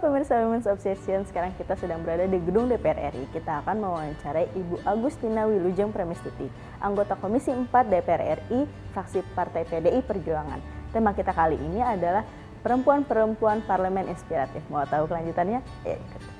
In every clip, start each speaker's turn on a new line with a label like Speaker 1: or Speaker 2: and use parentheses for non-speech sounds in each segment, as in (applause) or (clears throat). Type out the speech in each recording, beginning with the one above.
Speaker 1: pemirsa Women's Obsession, sekarang kita sedang berada di gedung DPR RI. Kita akan mewawancarai Ibu Agustina Wilujeng Premistuti, anggota Komisi 4 DPR RI, fraksi Partai PDI Perjuangan. Tema kita kali ini adalah perempuan-perempuan parlemen inspiratif. Mau tahu kelanjutannya? Ya, ikut.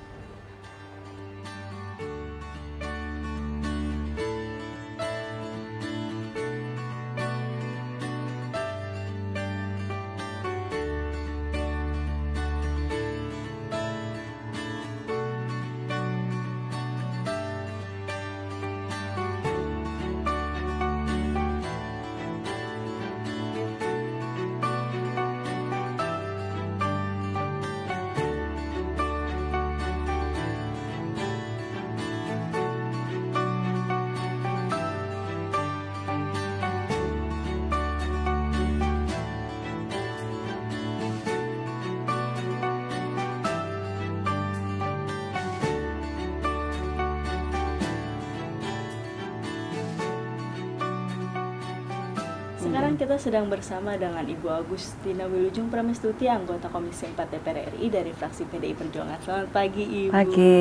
Speaker 1: kita sedang bersama dengan Ibu Agustina Wilujung Pramestuti, anggota Komisi 4 DPR RI dari fraksi PDI Perjuangan. Selamat pagi Ibu. Pagi.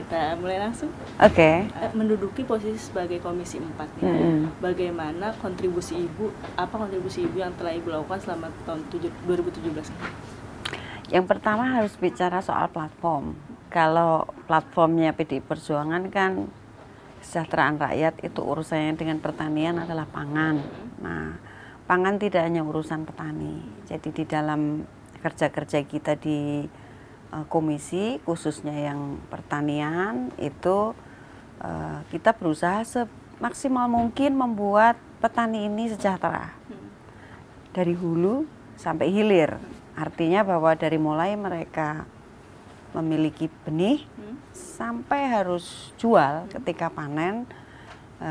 Speaker 1: Kita mulai langsung.
Speaker 2: Oke. Okay.
Speaker 1: Eh, menduduki posisi sebagai Komisi 4 Mm -hmm. Bagaimana kontribusi Ibu, apa kontribusi Ibu yang telah Ibu lakukan selama tahun 2017?
Speaker 2: Yang pertama harus bicara soal platform. Kalau platformnya PDI Perjuangan kan kesejahteraan rakyat itu urusannya dengan pertanian adalah pangan. Nah, pangan tidak hanya urusan petani. Jadi di dalam kerja-kerja kita di e, komisi khususnya yang pertanian itu e, kita berusaha semaksimal mungkin membuat petani ini sejahtera. Dari hulu sampai hilir. Artinya bahwa dari mulai mereka memiliki benih sampai harus jual ketika panen e,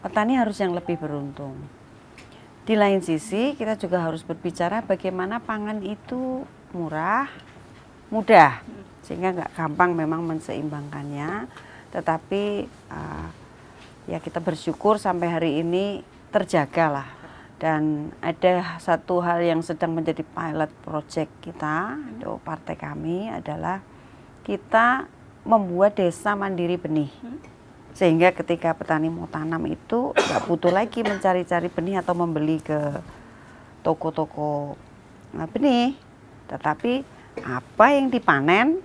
Speaker 2: petani harus yang lebih beruntung. Di lain sisi, kita juga harus berbicara bagaimana pangan itu murah, mudah, sehingga nggak gampang memang menseimbangkannya. Tetapi uh, ya kita bersyukur sampai hari ini terjaga lah. Dan ada satu hal yang sedang menjadi pilot project kita, itu partai kami adalah kita membuat desa mandiri benih. Hmm sehingga ketika petani mau tanam itu nggak butuh lagi mencari-cari benih atau membeli ke toko-toko eh, benih tetapi apa yang dipanen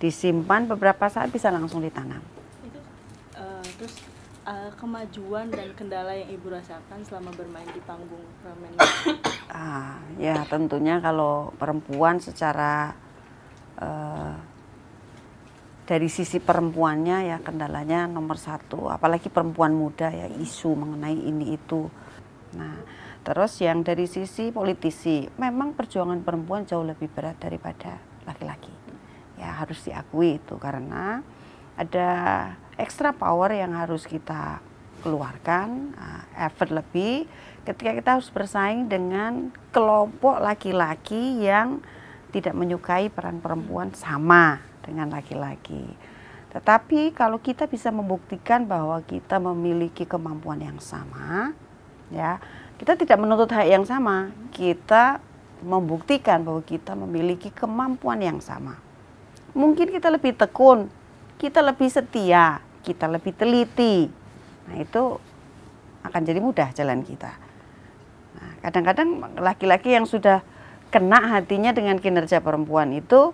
Speaker 2: disimpan beberapa saat bisa langsung ditanam
Speaker 1: itu uh, terus uh, kemajuan dan kendala yang ibu rasakan selama bermain di panggung ramen
Speaker 2: ah ya tentunya kalau perempuan secara uh, dari sisi perempuannya ya kendalanya nomor satu, apalagi perempuan muda ya isu mengenai ini itu. Nah, terus yang dari sisi politisi, memang perjuangan perempuan jauh lebih berat daripada laki-laki. Ya harus diakui itu karena ada extra power yang harus kita keluarkan, eh, effort lebih ketika kita harus bersaing dengan kelompok laki-laki yang tidak menyukai peran perempuan sama dengan laki-laki. Tetapi kalau kita bisa membuktikan bahwa kita memiliki kemampuan yang sama, ya, kita tidak menuntut hak yang sama, kita membuktikan bahwa kita memiliki kemampuan yang sama. Mungkin kita lebih tekun, kita lebih setia, kita lebih teliti. Nah, itu akan jadi mudah jalan kita. Nah, kadang-kadang laki-laki yang sudah kena hatinya dengan kinerja perempuan itu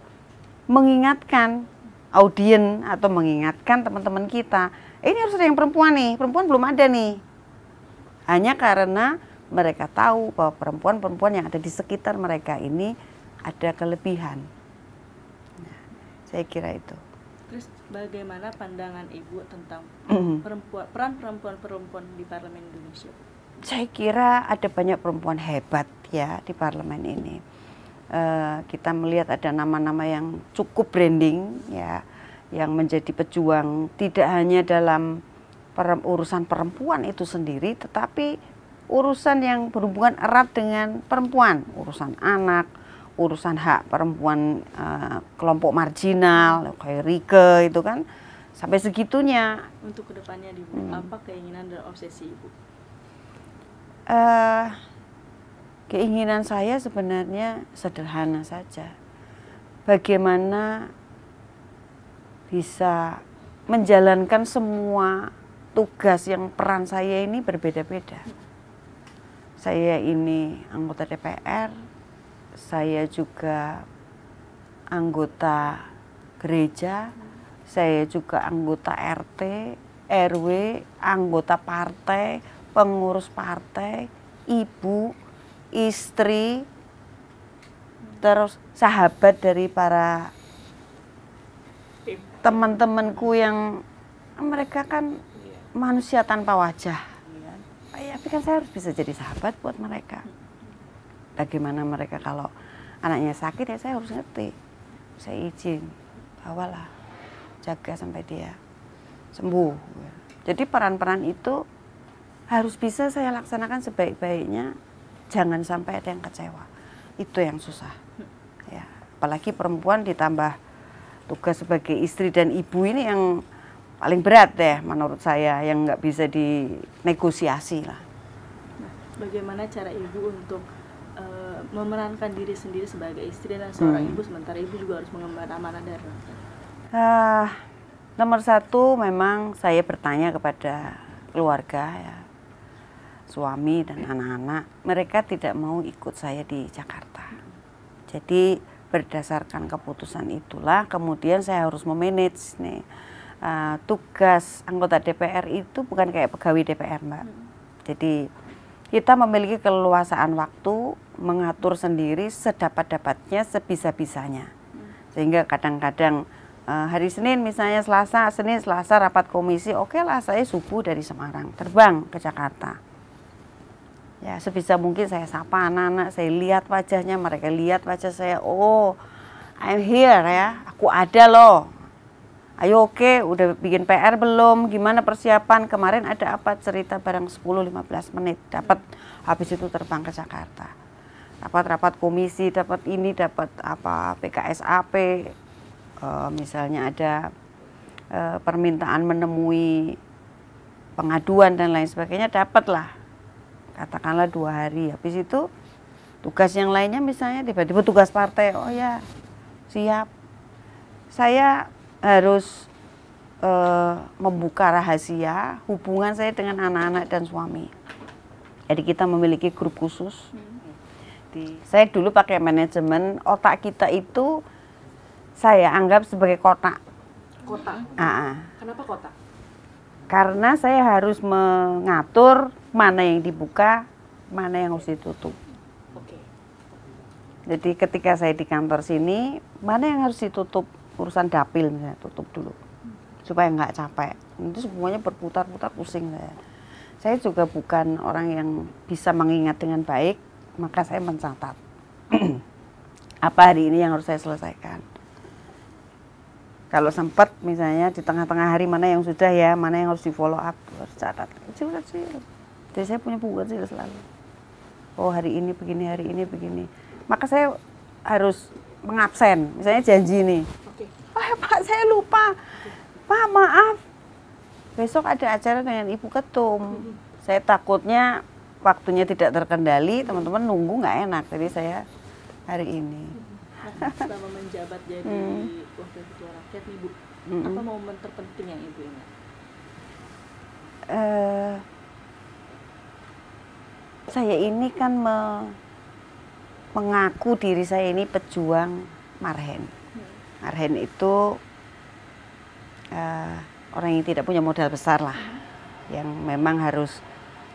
Speaker 2: mengingatkan audien atau mengingatkan teman-teman kita, ini harus ada yang perempuan nih, perempuan belum ada nih. Hanya karena mereka tahu bahwa perempuan-perempuan yang ada di sekitar mereka ini ada kelebihan. Nah, saya kira itu.
Speaker 1: Terus bagaimana pandangan Ibu tentang mm-hmm. perempuan peran perempuan-perempuan di parlemen Indonesia?
Speaker 2: Saya kira ada banyak perempuan hebat ya di parlemen ini Eh, kita melihat ada nama-nama yang cukup branding ya yang menjadi pejuang tidak hanya dalam perem, urusan perempuan itu sendiri tetapi urusan yang berhubungan erat dengan perempuan urusan anak urusan hak perempuan uh, kelompok marginal kayak Rike itu kan sampai segitunya
Speaker 1: untuk kedepannya di hmm. apa keinginan dan obsesi ibu
Speaker 2: uh, Keinginan saya sebenarnya sederhana saja. Bagaimana bisa menjalankan semua tugas yang peran saya ini berbeda-beda. Saya ini anggota DPR, saya juga anggota gereja, saya juga anggota RT, RW, anggota partai, pengurus partai, ibu, istri, terus sahabat dari para teman-temanku yang mereka kan iya. manusia tanpa wajah. Ya, tapi kan saya harus bisa jadi sahabat buat mereka. Bagaimana mereka kalau anaknya sakit ya saya harus ngerti. Saya izin, bawalah, jaga sampai dia sembuh. Jadi peran-peran itu harus bisa saya laksanakan sebaik-baiknya jangan sampai ada yang kecewa itu yang susah ya apalagi perempuan ditambah tugas sebagai istri dan ibu ini yang paling berat ya, menurut saya yang nggak bisa dinegosiasi lah
Speaker 1: nah, bagaimana cara ibu untuk memenangkan eh, memerankan diri sendiri sebagai istri dan seorang hmm. ibu sementara ibu juga harus mengemban amanah dari uh,
Speaker 2: ah, nomor satu memang saya bertanya kepada keluarga ya suami dan anak-anak, mereka tidak mau ikut saya di Jakarta. Jadi berdasarkan keputusan itulah kemudian saya harus memanage nih uh, tugas anggota DPR itu bukan kayak pegawai DPR, Mbak. Jadi kita memiliki keleluasaan waktu mengatur sendiri sedapat-dapatnya, sebisa-bisanya. Sehingga kadang-kadang eh, hari Senin misalnya Selasa, Senin Selasa rapat komisi, oke okay lah saya subuh dari Semarang terbang ke Jakarta ya sebisa mungkin saya sapa anak-anak saya lihat wajahnya mereka lihat wajah saya oh I'm here ya aku ada loh ayo oke okay, udah bikin PR belum gimana persiapan kemarin ada apa cerita bareng 10-15 menit dapat habis itu terbang ke Jakarta dapat rapat komisi dapat ini dapat apa PKSAP uh, eh, misalnya ada uh, permintaan menemui pengaduan dan lain sebagainya dapatlah katakanlah dua hari habis itu tugas yang lainnya misalnya tiba-tiba tugas partai oh ya siap saya harus e, membuka rahasia hubungan saya dengan anak-anak dan suami jadi kita memiliki grup khusus di saya dulu pakai manajemen otak kita itu saya anggap sebagai kotak
Speaker 1: kotak ah, ah. kenapa kotak
Speaker 2: karena saya harus mengatur mana yang dibuka, mana yang harus ditutup. Oke. Jadi ketika saya di kantor sini, mana yang harus ditutup urusan dapil misalnya tutup dulu supaya nggak capek. Itu semuanya berputar-putar pusing saya. Saya juga bukan orang yang bisa mengingat dengan baik, maka saya mencatat (clears throat) apa hari ini yang harus saya selesaikan kalau sempat misalnya di tengah-tengah hari mana yang sudah ya mana yang harus di follow up harus catat kecil kecil jadi saya punya buku kecil selalu oh hari ini begini hari ini begini maka saya harus mengabsen misalnya janji ini,
Speaker 1: okay. ah, pak saya lupa
Speaker 2: pak maaf besok ada acara dengan ibu ketum mm-hmm. saya takutnya waktunya tidak terkendali teman-teman nunggu nggak enak jadi saya hari ini
Speaker 1: selama menjabat jadi hmm. wakil ketua rakyat nih bu hmm. apa momen terpenting yang ibu ingat
Speaker 2: uh, saya ini kan me mengaku diri saya ini pejuang marhen hmm. marhen itu uh, orang yang tidak punya modal besar lah hmm. yang memang harus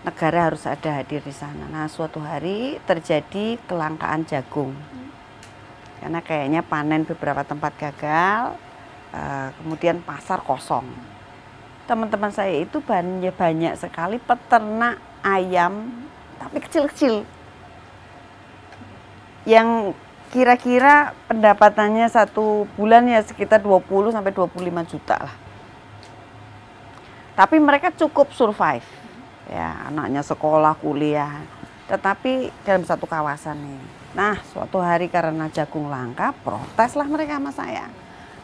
Speaker 2: negara harus ada hadir di sana. Nah, suatu hari terjadi kelangkaan jagung. Hmm karena kayaknya panen beberapa tempat gagal, eh, kemudian pasar kosong. Teman-teman saya itu banyak, banyak sekali peternak ayam, tapi kecil-kecil. Yang kira-kira pendapatannya satu bulan ya sekitar 20 sampai 25 juta lah. Tapi mereka cukup survive. Ya, anaknya sekolah, kuliah. Tetapi dalam satu kawasan nih Nah, suatu hari karena jagung langka, proteslah mereka sama saya.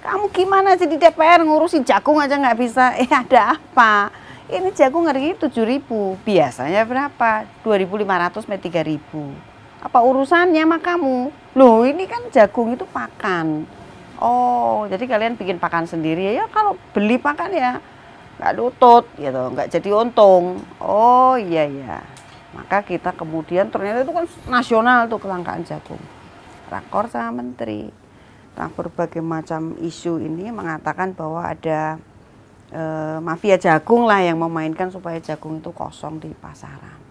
Speaker 2: Kamu gimana sih di DPR ngurusin jagung aja nggak bisa? (laughs) Eh ada apa? Ini jagung hari ini ribu biasanya berapa? dua ribu lima ratus sampai ribu Apa urusannya sama kamu? Loh ini kan jagung itu pakan. Oh, jadi kalian bikin pakan sendiri ya? Kalau beli pakan ya nggak lutut gitu, nggak jadi untung. Oh iya iya. Maka kita kemudian ternyata itu kan nasional tuh kelangkaan jagung. Rakor sama menteri tentang berbagai macam isu ini mengatakan bahwa ada e, mafia jagung lah yang memainkan supaya jagung itu kosong di pasaran.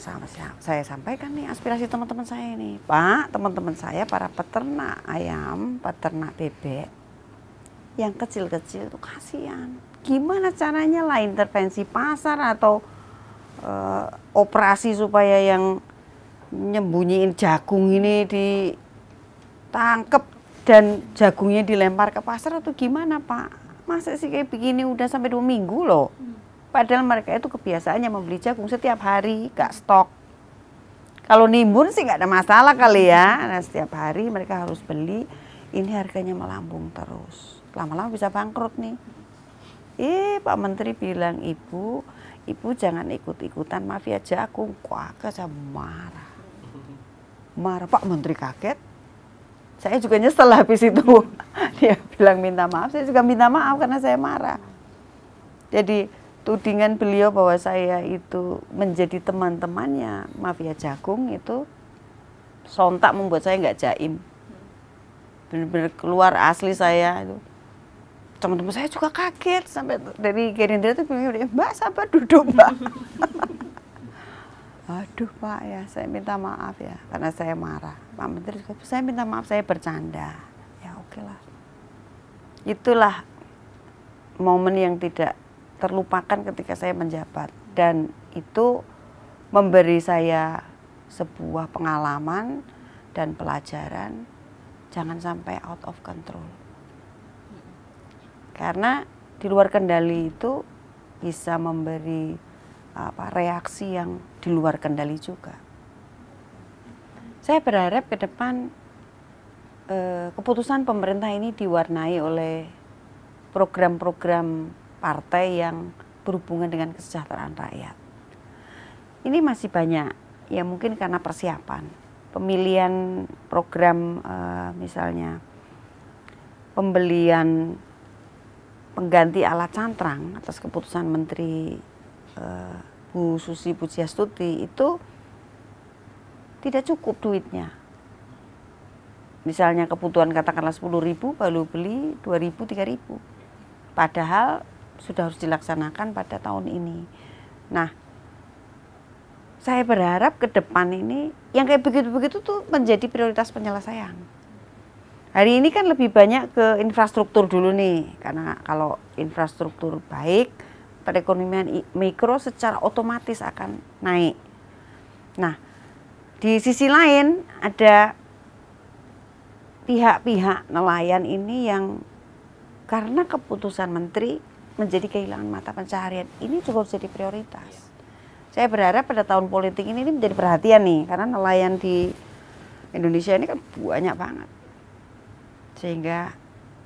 Speaker 2: Sama, saya sampaikan nih aspirasi teman-teman saya ini, Pak, teman-teman saya para peternak ayam, peternak bebek yang kecil-kecil itu kasihan. Gimana caranya lah intervensi pasar atau uh, operasi supaya yang nyembunyiin jagung ini ditangkep dan jagungnya dilempar ke pasar atau gimana Pak? Masa sih kayak begini udah sampai dua minggu loh. Padahal mereka itu kebiasaannya membeli jagung setiap hari, gak stok. Kalau nimbun sih gak ada masalah kali ya. Nah, setiap hari mereka harus beli. Ini harganya melambung terus. Lama-lama bisa bangkrut nih. Eh Pak Menteri bilang, Ibu ibu jangan ikut-ikutan mafia ya, jagung, aku kakak marah marah pak menteri kaget saya juga nyesel habis itu (laughs) dia bilang minta maaf saya juga minta maaf karena saya marah jadi tudingan beliau bahwa saya itu menjadi teman-temannya mafia ya, jagung itu sontak membuat saya nggak jaim benar-benar keluar asli saya itu teman-teman saya juga kaget sampai dari Gerindra itu bilang, Mbak sabar duduk Mbak. (laughs) Aduh Pak ya, saya minta maaf ya karena saya marah. Pak Menteri saya minta maaf, saya bercanda. Ya oke lah. Itulah momen yang tidak terlupakan ketika saya menjabat. Dan itu memberi saya sebuah pengalaman dan pelajaran. Jangan sampai out of control. Karena di luar kendali itu bisa memberi apa reaksi yang di luar kendali juga. Saya berharap ke depan eh, keputusan pemerintah ini diwarnai oleh program-program partai yang berhubungan dengan kesejahteraan rakyat. Ini masih banyak, ya mungkin karena persiapan. Pemilihan program eh, misalnya pembelian pengganti alat cantrang atas keputusan Menteri uh, Bu Susi Pujiastuti itu tidak cukup duitnya. Misalnya kebutuhan katakanlah 10 ribu, baru beli 2 ribu, 3 ribu. Padahal sudah harus dilaksanakan pada tahun ini. Nah, saya berharap ke depan ini yang kayak begitu-begitu tuh menjadi prioritas penyelesaian. Hari ini kan lebih banyak ke infrastruktur dulu nih, karena kalau infrastruktur baik, perekonomian mikro secara otomatis akan naik. Nah, di sisi lain ada pihak-pihak nelayan ini yang karena keputusan menteri menjadi kehilangan mata pencaharian ini cukup jadi prioritas. Saya berharap pada tahun politik ini, ini menjadi perhatian nih, karena nelayan di Indonesia ini kan banyak banget sehingga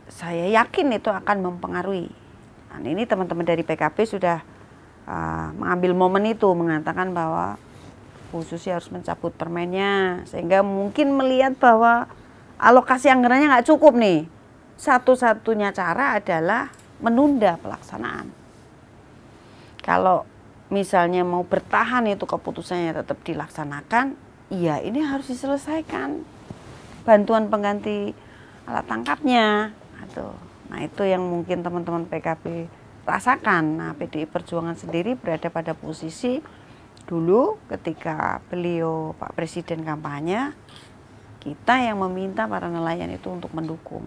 Speaker 2: saya yakin itu akan mempengaruhi. nah, ini teman-teman dari PKP sudah uh, mengambil momen itu mengatakan bahwa khususnya harus mencabut permennya sehingga mungkin melihat bahwa alokasi anggarannya nggak cukup nih. Satu-satunya cara adalah menunda pelaksanaan. Kalau misalnya mau bertahan itu keputusannya tetap dilaksanakan, iya ini harus diselesaikan. Bantuan pengganti alat tangkapnya. Nah itu yang mungkin teman-teman PKB rasakan. Nah PDI Perjuangan sendiri berada pada posisi dulu ketika beliau Pak Presiden kampanye, kita yang meminta para nelayan itu untuk mendukung.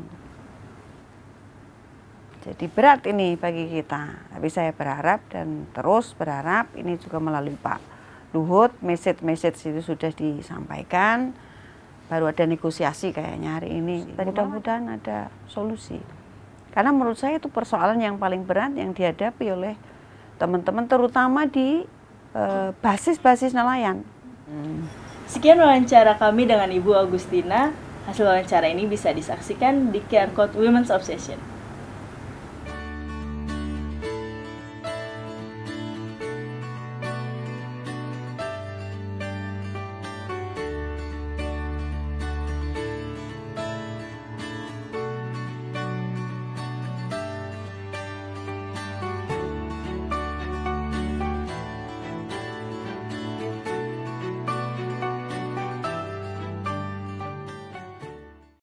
Speaker 2: Jadi berat ini bagi kita, tapi saya berharap dan terus berharap ini juga melalui Pak Luhut, message-message itu sudah disampaikan baru ada negosiasi kayaknya hari ini. Mudah-mudahan ada solusi. Karena menurut saya itu persoalan yang paling berat yang dihadapi oleh teman-teman terutama di eh, basis-basis e, nelayan. Hmm.
Speaker 1: Sekian wawancara kami dengan Ibu Agustina. Hasil wawancara ini bisa disaksikan di QR Code Women's Obsession.